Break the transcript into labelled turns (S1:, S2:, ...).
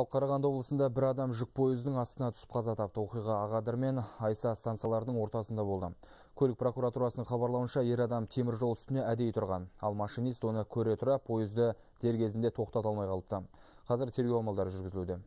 S1: Ал Қарағанды облысында бір адам жүк пойыздың астына түсіп қаза тапты. Оқиға Ағадыр мен Айса станцияларының ортасында болды. Көлік прокуратурасының хабарлауынша ер адам темір жол үстіне әдейі тұрған. Ал машинист оны көре тұра пойызды дер кезінде тоқтата алмай қалыпты. Қазір тергеу амалдары жүргізілуде.